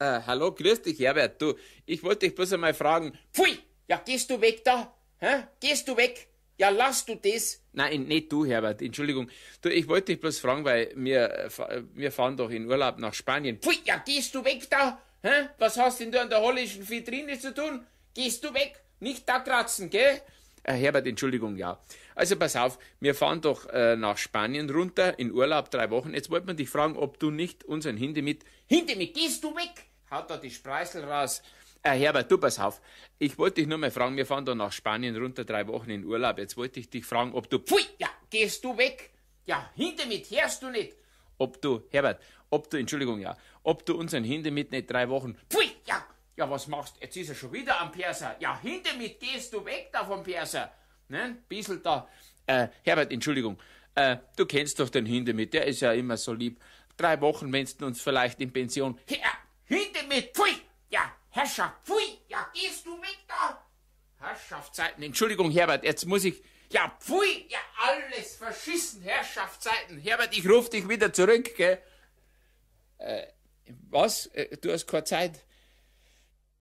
Äh, hallo, grüß dich, Herbert. Du, ich wollte dich bloß einmal fragen. Pfui! Ja, gehst du weg da? Hä? Gehst du weg? Ja, lass du das. Nein, nicht du, Herbert. Entschuldigung. Du, ich wollte dich bloß fragen, weil wir, äh, äh, wir fahren doch in Urlaub nach Spanien. Pfui! Ja, gehst du weg da? Hä? Was hast denn du an der holländischen Vitrine zu tun? Gehst du weg? Nicht da kratzen, gell? Äh, Herbert, Entschuldigung, ja. Also pass auf, wir fahren doch äh, nach Spanien runter in Urlaub drei Wochen. Jetzt wollte man dich fragen, ob du nicht unseren Hindemith... Hindemith, gehst du weg? haut da die Spreißel raus. Äh, Herbert, du pass auf. Ich wollte dich nur mal fragen, wir fahren da nach Spanien runter drei Wochen in Urlaub. Jetzt wollte ich dich fragen, ob du, pfui, ja, gehst du weg? Ja, hinter mit, hörst du nicht? Ob du, Herbert, ob du, Entschuldigung, ja, ob du unseren Hinde nicht drei Wochen, pfui, ja, ja, was machst, jetzt ist er schon wieder am Perser. Ja, hinter gehst du weg da vom Perser? Ne? Bissel da. Äh, Herbert, Entschuldigung, äh, du kennst doch den Hinde der ist ja immer so lieb. Drei Wochen wennst du uns vielleicht in Pension. Herr, äh, mit. Pfui! Ja, Herrschaft, pfui! Ja, gehst du mit da? Herrschaftszeiten, Entschuldigung, Herbert, jetzt muss ich. Ja, pfui! Ja, alles verschissen, Herrschaftszeiten. Herbert, ich ruf dich wieder zurück, gell? Äh, was? Äh, du hast keine Zeit.